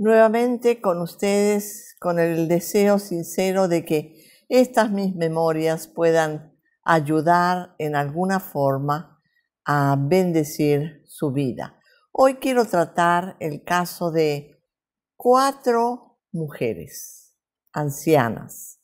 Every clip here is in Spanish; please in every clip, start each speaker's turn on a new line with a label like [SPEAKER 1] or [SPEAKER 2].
[SPEAKER 1] nuevamente con ustedes con el deseo sincero de que estas mis memorias puedan ayudar en alguna forma a bendecir su vida. Hoy quiero tratar el caso de cuatro mujeres ancianas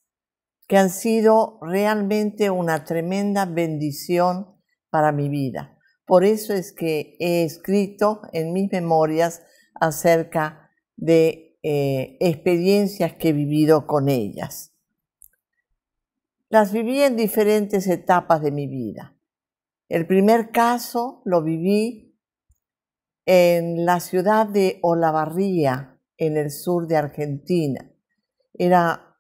[SPEAKER 1] que han sido realmente una tremenda bendición para mi vida. Por eso es que he escrito en mis memorias acerca de de eh, experiencias que he vivido con ellas. Las viví en diferentes etapas de mi vida. El primer caso lo viví en la ciudad de Olavarría, en el sur de Argentina. Era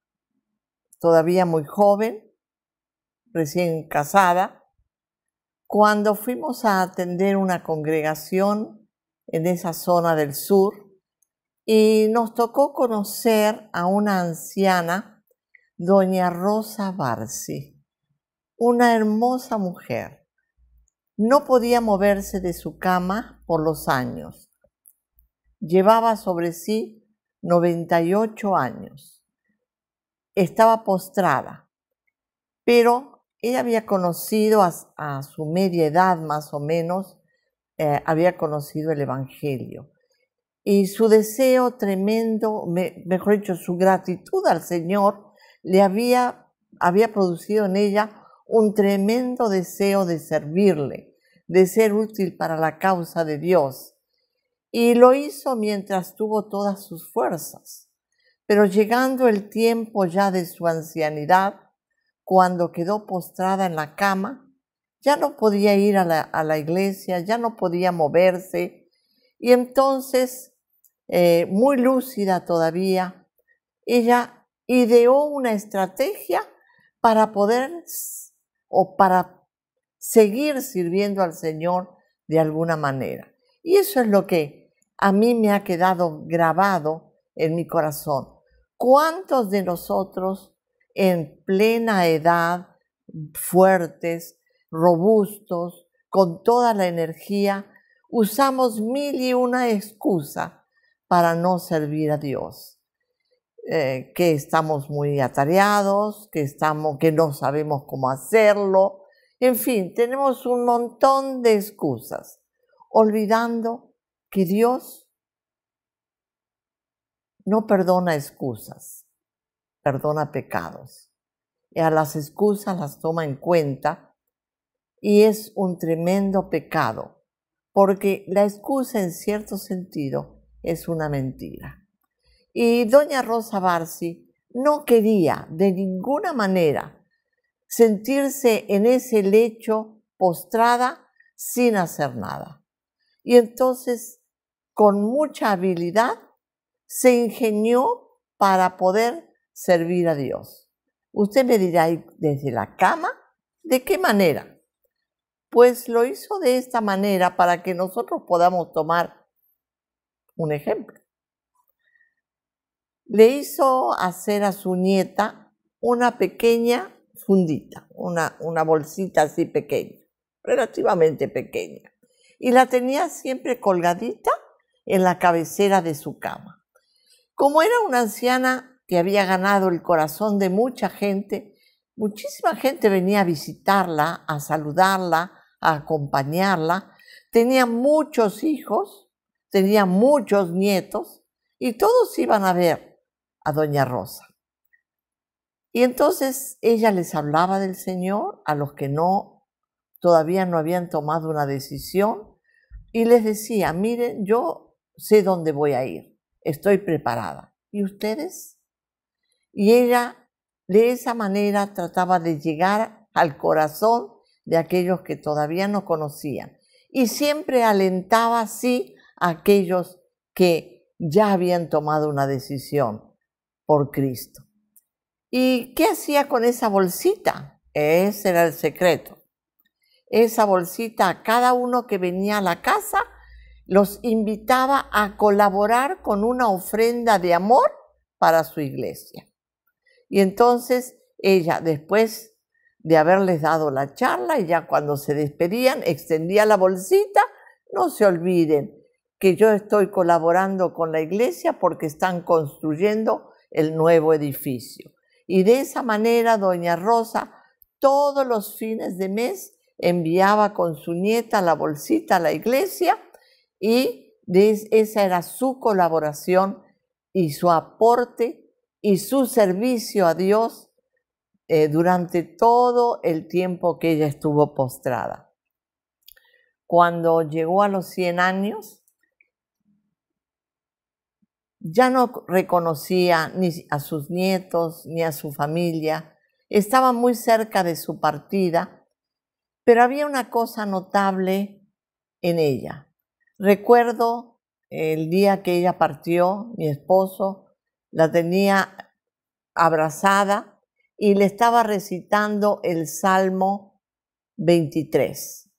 [SPEAKER 1] todavía muy joven, recién casada, cuando fuimos a atender una congregación en esa zona del sur y nos tocó conocer a una anciana, doña Rosa Barsi, una hermosa mujer. No podía moverse de su cama por los años. Llevaba sobre sí 98 años. Estaba postrada, pero ella había conocido a, su media edad más o menos, eh, había conocido el Evangelio y su deseo tremendo, mejor dicho, su gratitud al Señor, le había, había producido en ella un tremendo deseo de servirle, de ser útil para la causa de Dios. Y lo hizo mientras tuvo todas sus fuerzas. Pero llegando el tiempo ya de su ancianidad, cuando quedó postrada en la cama, ya no podía ir a la, a la iglesia, ya no podía moverse, y entonces eh, muy lúcida todavía, ella ideó una estrategia para poder o para seguir sirviendo al Señor de alguna manera. Y eso es lo que a mí me ha quedado grabado en mi corazón. ¿Cuántos de nosotros en plena edad, fuertes, robustos, con toda la energía, usamos mil y una excusa para no servir a Dios. Eh, que estamos muy atareados, que, estamos, que no sabemos cómo hacerlo. En fin, tenemos un montón de excusas, olvidando que Dios no perdona excusas, perdona pecados. Y a las excusas las toma en cuenta y es un tremendo pecado, porque la excusa en cierto sentido es una mentira. Y doña Rosa Barsi no quería de ninguna manera sentirse en ese lecho postrada sin hacer nada. Y entonces, con mucha habilidad, se ingenió para poder servir a Dios. Usted me dirá, desde la cama? ¿De qué manera? Pues lo hizo de esta manera para que nosotros podamos tomar un ejemplo. Le hizo hacer a su nieta una pequeña fundita, una, bolsita así pequeña, relativamente pequeña. Y la tenía siempre colgadita en la cabecera de su cama. Como era una anciana que había ganado el corazón de mucha gente, muchísima gente venía a visitarla, a saludarla, a acompañarla. Tenía muchos hijos tenía muchos nietos y todos iban a ver a Doña Rosa. Y entonces ella les hablaba del Señor a los que no todavía no habían tomado una decisión y les decía, miren, yo sé dónde voy a ir, estoy preparada. ¿Y ustedes? Y ella de esa manera trataba de llegar al corazón de aquellos que todavía no conocían y siempre alentaba así aquellos que ya habían tomado una decisión por Cristo. ¿Y qué hacía con esa bolsita? Ese era el secreto. Esa bolsita a cada uno que venía a la casa los invitaba a colaborar con una ofrenda de amor para su iglesia. Y entonces ella, después de haberles dado la charla, y ya cuando se despedían, extendía la bolsita, no se olviden, que yo estoy colaborando con la iglesia porque están construyendo el nuevo edificio. Y de esa manera, doña Rosa todos los fines de mes enviaba con su nieta la bolsita a la iglesia y esa era su colaboración y su aporte y su servicio a Dios eh, durante todo el tiempo que ella estuvo postrada. Cuando llegó a los 100 años, ya no reconocía ni a sus nietos ni a su familia, estaba muy cerca de su partida, pero había una cosa notable en ella. Recuerdo el día que ella partió, mi esposo la tenía abrazada y le estaba recitando el Salmo 23.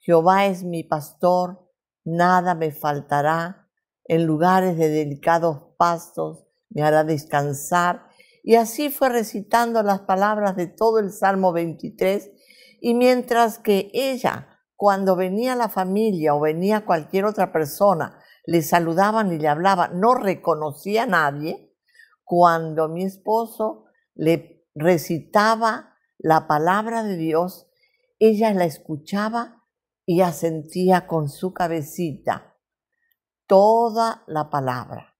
[SPEAKER 1] Jehová es mi pastor, nada me faltará en lugares de delicados pastos, me hará descansar. Y así fue recitando las palabras de todo el Salmo 23, y mientras que ella, cuando venía la familia o venía cualquier otra persona, le saludaban y le hablaban, no reconocía a nadie, cuando mi esposo le recitaba la palabra de Dios, ella la escuchaba y asentía con su cabecita toda la palabra.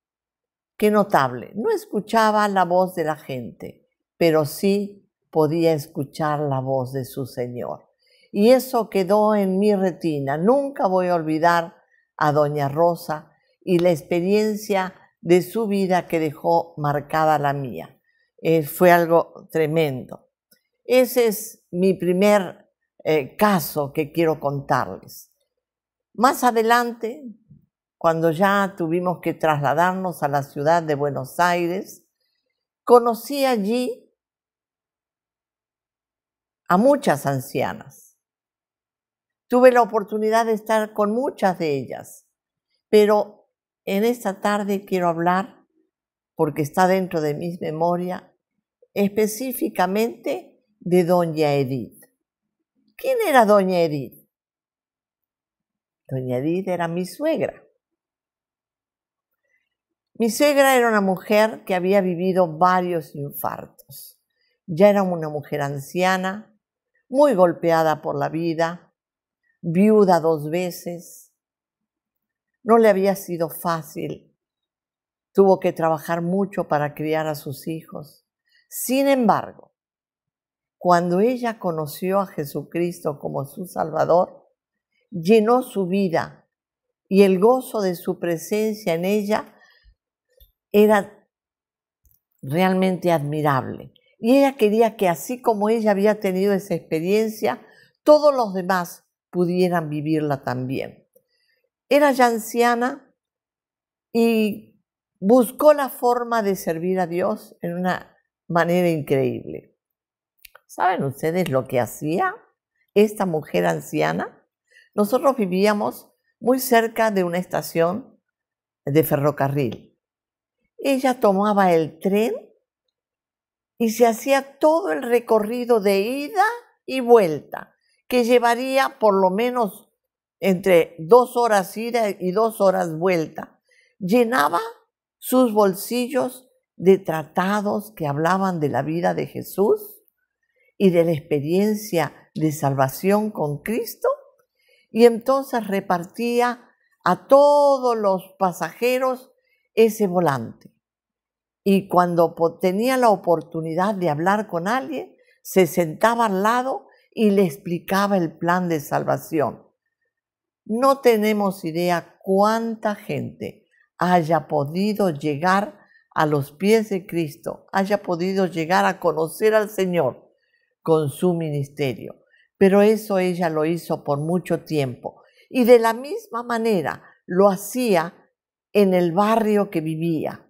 [SPEAKER 1] Qué notable, no escuchaba la voz de la gente, pero sí podía escuchar la voz de su Señor. Y eso quedó en mi retina. Nunca voy a olvidar a Doña Rosa y la experiencia de su vida que dejó marcada la mía. Eh, fue algo tremendo. Ese es mi primer eh, caso que quiero contarles. Más adelante cuando ya tuvimos que trasladarnos a la ciudad de Buenos Aires, conocí allí a muchas ancianas. Tuve la oportunidad de estar con muchas de ellas, pero en esta tarde quiero hablar, porque está dentro de mi memoria, específicamente de doña Edith. ¿Quién era doña Edith? Doña Edith era mi suegra mi suegra era una mujer que había vivido varios infartos. Ya era una mujer anciana, muy golpeada por la vida, viuda dos veces. No le había sido fácil. Tuvo que trabajar mucho para criar a sus hijos. Sin embargo, cuando ella conoció a Jesucristo como su Salvador, llenó su vida y el gozo de su presencia en ella era realmente admirable. Y ella quería que así como ella había tenido esa experiencia, todos los demás pudieran vivirla también. Era ya anciana y buscó la forma de servir a Dios en una manera increíble. ¿Saben ustedes lo que hacía esta mujer anciana? Nosotros vivíamos muy cerca de una estación de ferrocarril ella tomaba el tren y se hacía todo el recorrido de ida y vuelta, que llevaría por lo menos entre dos horas ida y dos horas vuelta. Llenaba sus bolsillos de tratados que hablaban de la vida de Jesús y de la experiencia de salvación con Cristo, y entonces repartía a todos los pasajeros ese volante y cuando tenía la oportunidad de hablar con alguien, se sentaba al lado y le explicaba el plan de salvación. No tenemos idea cuánta gente haya podido llegar a los pies de Cristo, haya podido llegar a conocer al Señor con su ministerio. Pero eso ella lo hizo por mucho tiempo. Y de la misma manera lo hacía en el barrio que vivía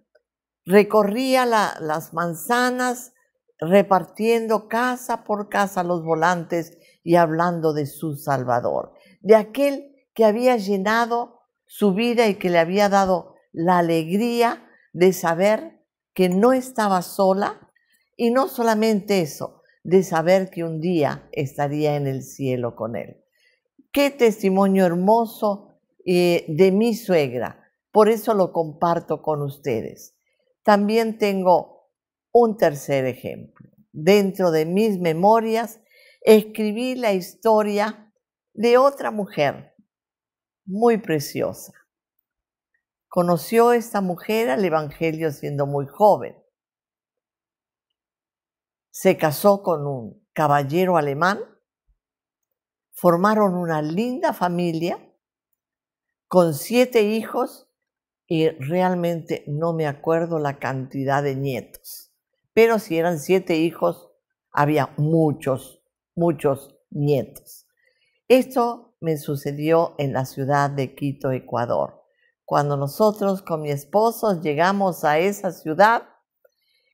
[SPEAKER 1] recorría las manzanas repartiendo casa por casa los volantes y hablando de su Salvador, de aquel que había llenado su vida y que le había dado la alegría de saber que no estaba sola y no solamente eso, de saber que un día estaría en el cielo con él. Qué testimonio hermoso eh, de mi suegra, por eso lo comparto con ustedes. También tengo un tercer ejemplo. Dentro de mis memorias escribí la historia de otra mujer muy preciosa. Conoció esta mujer al Evangelio siendo muy joven. Se casó con un caballero alemán, formaron una linda familia con siete hijos y realmente no me acuerdo la cantidad de nietos. Pero si eran siete hijos, había muchos, muchos nietos. Esto me sucedió en la ciudad de Quito, Ecuador. Cuando nosotros con mi esposo llegamos a esa ciudad,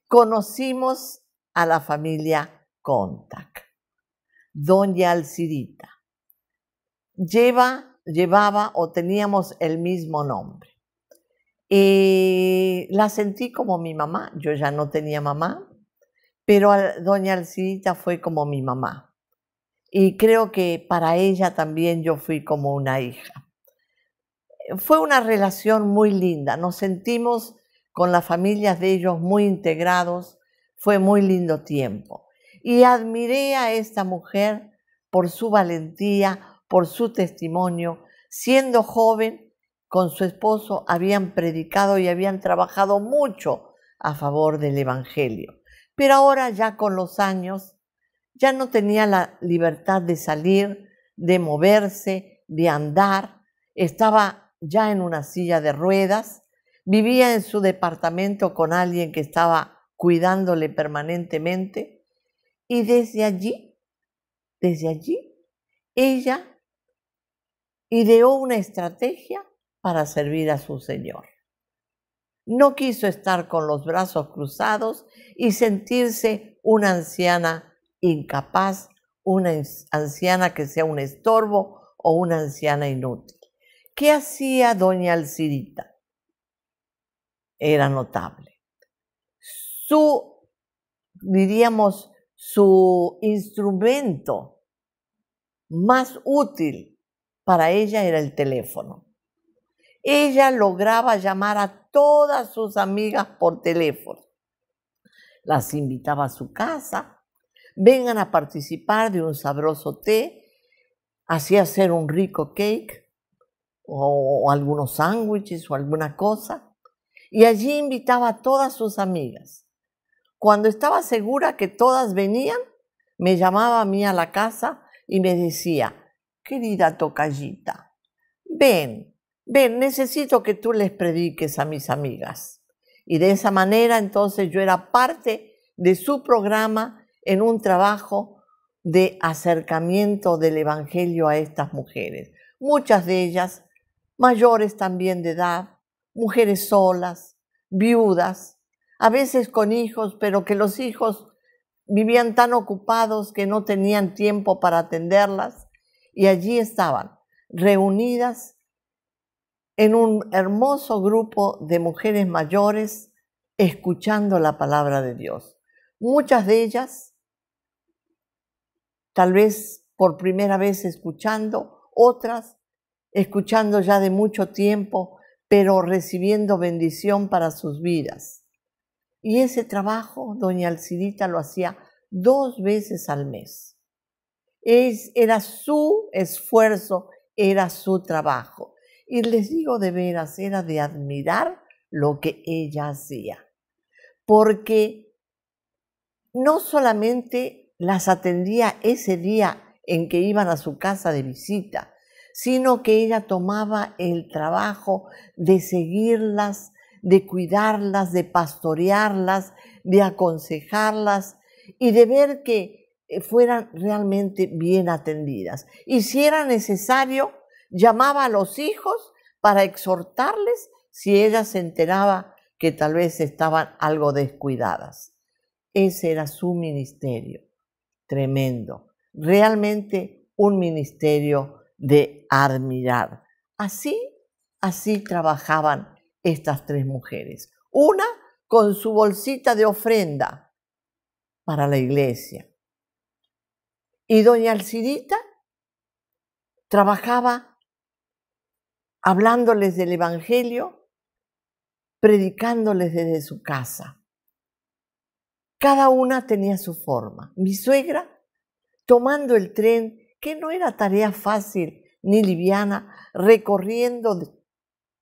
[SPEAKER 1] conocimos a la familia Contac. Doña Alcidita. Lleva, llevaba o teníamos el mismo nombre y eh, la sentí como mi mamá, yo ya no tenía mamá, pero doña Alcidita fue como mi mamá. Y creo que para ella también yo fui como una hija. Fue una relación muy linda, nos sentimos con las familias de ellos muy integrados, fue muy lindo tiempo. Y admiré a esta mujer por su valentía, por su testimonio, siendo joven con su esposo habían predicado y habían trabajado mucho a favor del Evangelio. Pero ahora ya con los años ya no tenía la libertad de salir, de moverse, de andar, estaba ya en una silla de ruedas, vivía en su departamento con alguien que estaba cuidándole permanentemente y desde allí, desde allí, ella ideó una estrategia para servir a su Señor. No quiso estar con los brazos cruzados y sentirse una anciana incapaz, una anciana que sea un estorbo o una anciana inútil. ¿Qué hacía doña Alcirita? Era notable. Su, diríamos, su instrumento más útil para ella era el teléfono ella lograba llamar a todas sus amigas por teléfono. Las invitaba a su casa, vengan a participar de un sabroso té, hacía hacer un rico cake o, algunos sándwiches o alguna cosa, y allí invitaba a todas sus amigas. Cuando estaba segura que todas venían, me llamaba a mí a la casa y me decía, querida tocallita, ven, ven, necesito que tú les prediques a mis amigas. Y de esa manera entonces yo era parte de su programa en un trabajo de acercamiento del Evangelio a estas mujeres. Muchas de ellas mayores también de edad, mujeres solas, viudas, a veces con hijos, pero que los hijos vivían tan ocupados que no tenían tiempo para atenderlas. Y allí estaban, reunidas en un hermoso grupo de mujeres mayores escuchando la palabra de Dios. Muchas de ellas, tal vez por primera vez escuchando, otras escuchando ya de mucho tiempo, pero recibiendo bendición para sus vidas. Y ese trabajo, doña Alcidita lo hacía dos veces al mes. era su esfuerzo, era su trabajo. Y les digo de veras, era de admirar lo que ella hacía, porque no solamente las atendía ese día en que iban a su casa de visita, sino que ella tomaba el trabajo de seguirlas, de cuidarlas, de pastorearlas, de aconsejarlas y de ver que eh, fueran realmente bien atendidas. Y si era necesario, llamaba a los hijos para exhortarles si ella se enteraba que tal vez estaban algo descuidadas. Ese era su ministerio, tremendo, realmente un ministerio de admirar. Así, así trabajaban estas tres mujeres. Una con su bolsita de ofrenda para la iglesia. Y doña Alcidita trabajaba hablándoles del Evangelio, predicándoles desde su casa. Cada una tenía su forma. Mi suegra, tomando el tren, que no era tarea fácil ni liviana, recorriendo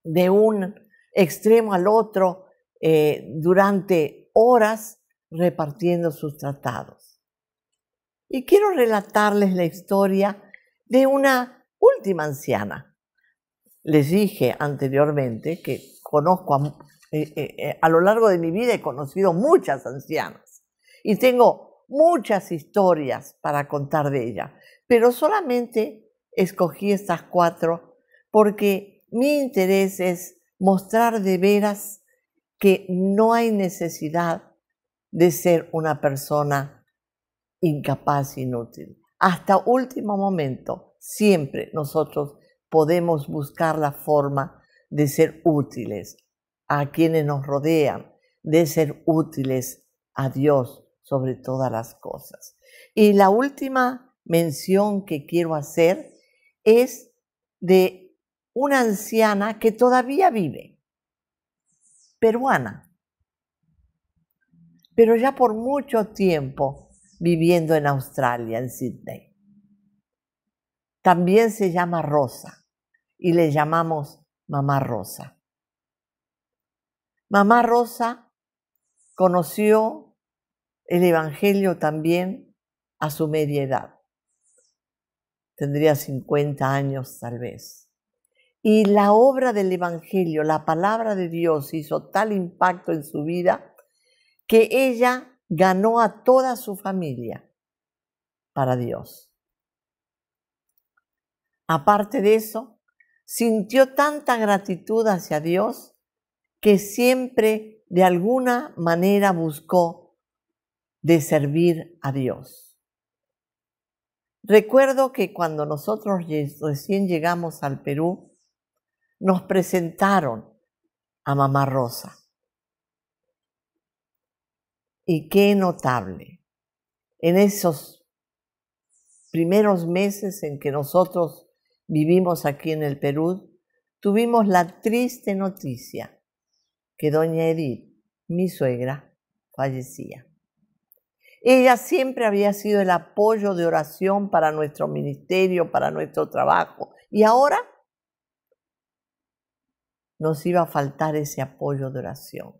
[SPEAKER 1] de un extremo al otro eh, durante horas repartiendo sus tratados. Y quiero relatarles la historia de una última anciana, les dije anteriormente que conozco a, eh, eh, eh, a lo largo de mi vida he conocido muchas ancianas y tengo muchas historias para contar de ellas, pero solamente escogí estas cuatro porque mi interés es mostrar de veras que no hay necesidad de ser una persona incapaz, inútil. Hasta último momento, siempre nosotros podemos buscar la forma de ser útiles a quienes nos rodean, de ser útiles a Dios sobre todas las cosas. Y la última mención que quiero hacer es de una anciana que todavía vive, peruana, pero ya por mucho tiempo viviendo en Australia, en Sydney. También se llama Rosa y le llamamos Mamá Rosa. Mamá Rosa conoció el Evangelio también a su media edad. Tendría 50 años tal vez. Y la obra del Evangelio, la palabra de Dios hizo tal impacto en su vida que ella ganó a toda su familia para Dios. Aparte de eso, sintió tanta gratitud hacia Dios que siempre de alguna manera buscó de servir a Dios. Recuerdo que cuando nosotros recién llegamos al Perú, nos presentaron a Mamá Rosa. Y qué notable. En esos primeros meses en que nosotros vivimos aquí en el Perú, tuvimos la triste noticia que doña Edith, mi suegra, fallecía. Ella siempre había sido el apoyo de oración para nuestro ministerio, para nuestro trabajo. Y ahora nos iba a faltar ese apoyo de oración.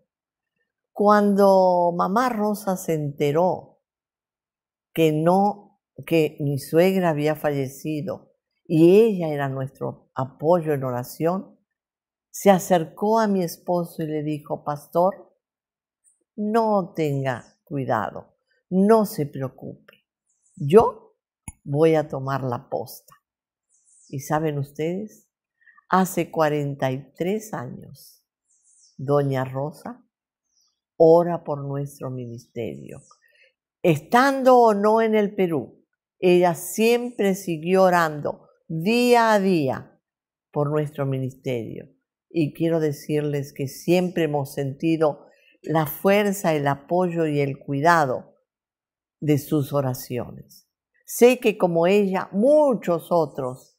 [SPEAKER 1] Cuando mamá Rosa se enteró que no, que mi suegra había fallecido y ella era nuestro apoyo en oración, se acercó a mi esposo y le dijo, pastor, no tenga cuidado, no se preocupe, yo voy a tomar la posta. Y saben ustedes, hace 43 años, doña Rosa ora por nuestro ministerio. Estando o no en el Perú, ella siempre siguió orando día a día por nuestro ministerio. Y quiero decirles que siempre hemos sentido la fuerza, el apoyo y el cuidado de sus oraciones. Sé que como ella, muchos otros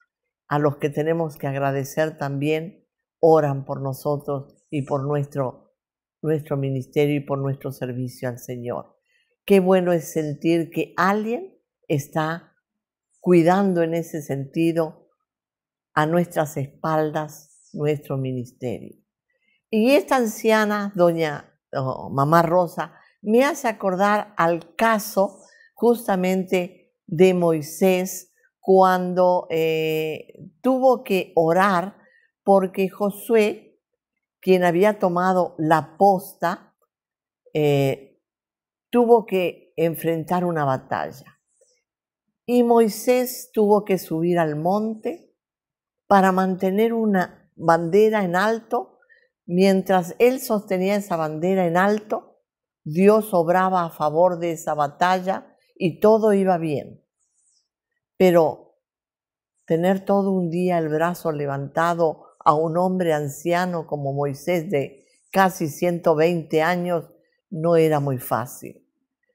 [SPEAKER 1] a los que tenemos que agradecer también, oran por nosotros y por nuestro, nuestro ministerio y por nuestro servicio al Señor. Qué bueno es sentir que alguien está cuidando en ese sentido a nuestras espaldas nuestro ministerio. Y esta anciana, doña mamá Rosa, me hace acordar al caso justamente de Moisés cuando eh, tuvo que orar porque Josué, quien había tomado la posta, eh, tuvo que enfrentar una batalla. Y Moisés tuvo que subir al monte para mantener una bandera en alto. Mientras él sostenía esa bandera en alto, Dios obraba a favor de esa batalla y todo iba bien. Pero tener todo un día el brazo levantado a un hombre anciano como Moisés de casi 120 años no era muy fácil.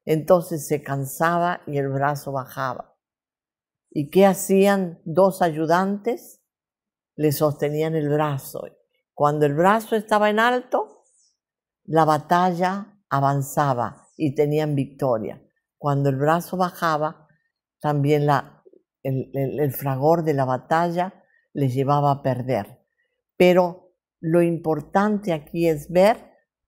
[SPEAKER 1] Entonces se cansaba y el brazo bajaba. ¿Y qué hacían dos ayudantes? Le sostenían el brazo. Cuando el brazo estaba en alto, la batalla avanzaba y tenían victoria. Cuando el brazo bajaba, también el, el fragor de la batalla les llevaba a perder. Pero lo importante aquí es ver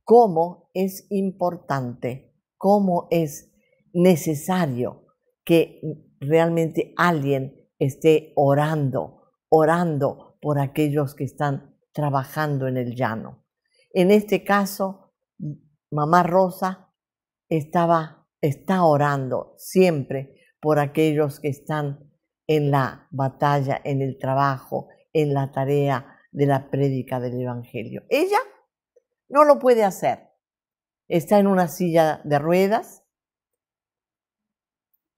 [SPEAKER 1] cómo es importante, cómo es necesario que realmente alguien esté orando, orando por aquellos que están trabajando en el llano. En este caso, mamá Rosa estaba, está orando siempre por aquellos que están en la batalla, en el trabajo, en la tarea de la prédica del Evangelio. Ella no lo puede hacer. Está en una silla de ruedas,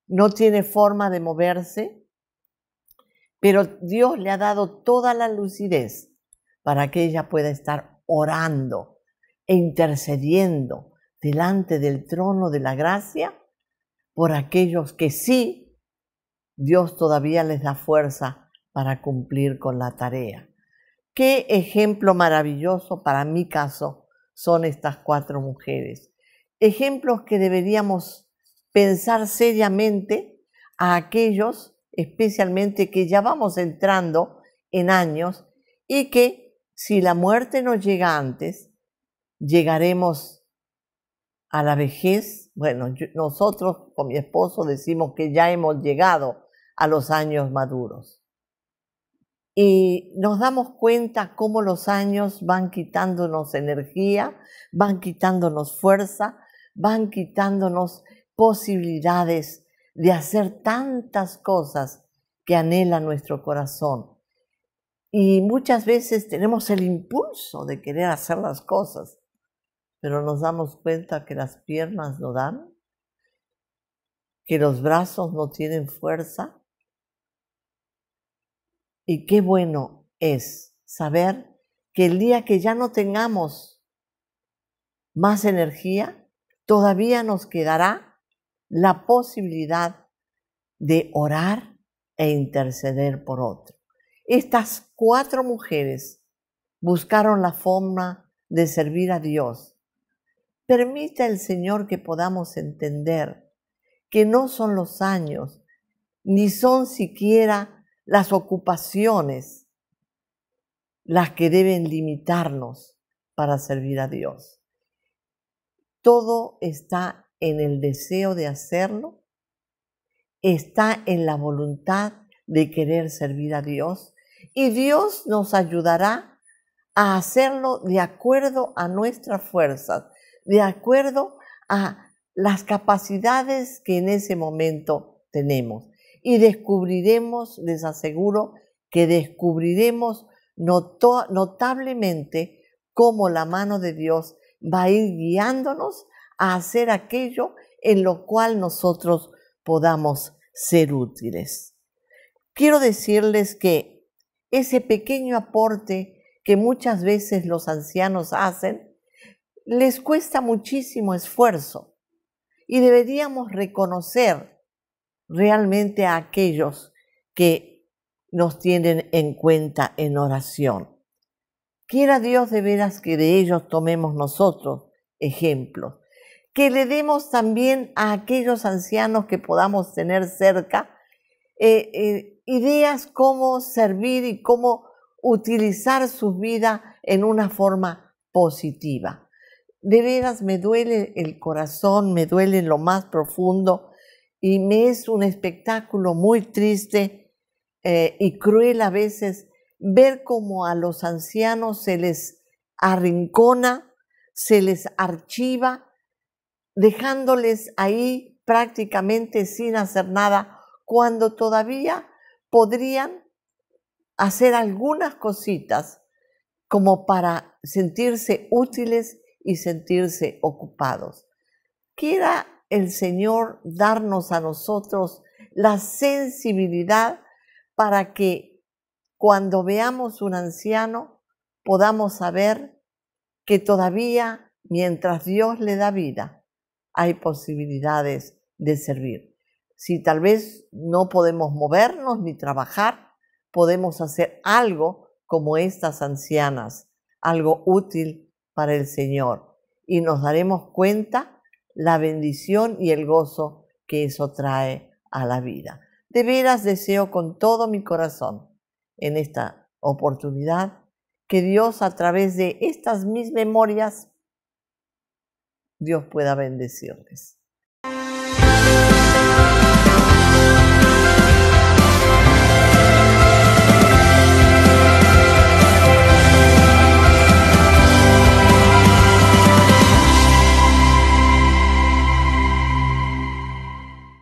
[SPEAKER 1] no tiene forma de moverse, pero Dios le ha dado toda la lucidez para que ella pueda estar orando e intercediendo delante del trono de la gracia por aquellos que sí, Dios todavía les da fuerza para cumplir con la tarea. Qué ejemplo maravilloso para mi caso son estas cuatro mujeres. Ejemplos que deberíamos pensar seriamente a aquellos, especialmente que ya vamos entrando en años y que si la muerte nos llega antes, llegaremos a la vejez. Bueno, nosotros con mi esposo decimos que ya hemos llegado a los años maduros. Y nos damos cuenta cómo los años van quitándonos energía, van quitándonos fuerza, van quitándonos posibilidades de hacer tantas cosas que anhela nuestro corazón. Y muchas veces tenemos el impulso de querer hacer las cosas, pero nos damos cuenta que las piernas no dan, que los brazos no tienen fuerza. Y qué bueno es saber que el día que ya no tengamos más energía, todavía nos quedará la posibilidad de orar e interceder por otro. Estas cuatro mujeres buscaron la forma de servir a Dios. Permita el Señor que podamos entender que no son los años, ni son siquiera las ocupaciones las que deben limitarnos para servir a Dios. Todo está en el deseo de hacerlo, está en la voluntad de querer servir a Dios y Dios nos ayudará a hacerlo de acuerdo a nuestras fuerzas, de acuerdo a las capacidades que en ese momento tenemos. Y descubriremos, les aseguro, que descubriremos notablemente cómo la mano de Dios va a ir guiándonos a hacer aquello en lo cual nosotros podamos ser útiles. Quiero decirles que ese pequeño aporte que muchas veces los ancianos hacen les cuesta muchísimo esfuerzo y deberíamos reconocer realmente a aquellos que nos tienen en cuenta en oración. Quiera Dios de veras que de ellos tomemos nosotros ejemplos que le demos también a aquellos ancianos que podamos tener cerca eh, eh, ideas cómo servir y cómo utilizar su vida en una forma positiva. De veras me duele el corazón, me duele lo más profundo y me es un espectáculo muy triste eh, y cruel a veces ver cómo a los ancianos se les arrincona, se les archiva dejándoles ahí prácticamente sin hacer nada, cuando todavía podrían hacer algunas cositas como para sentirse útiles y sentirse ocupados. Quiera el Señor darnos a nosotros la sensibilidad para que cuando veamos un anciano podamos saber que todavía, mientras Dios le da vida, hay posibilidades de servir. Si tal vez no podemos movernos ni trabajar, podemos hacer algo como estas ancianas, algo útil para el Señor. Y nos daremos cuenta la bendición y el gozo que eso trae a la vida. De veras deseo con todo mi corazón en esta oportunidad que Dios a través de estas mis memorias Dios pueda bendecirles.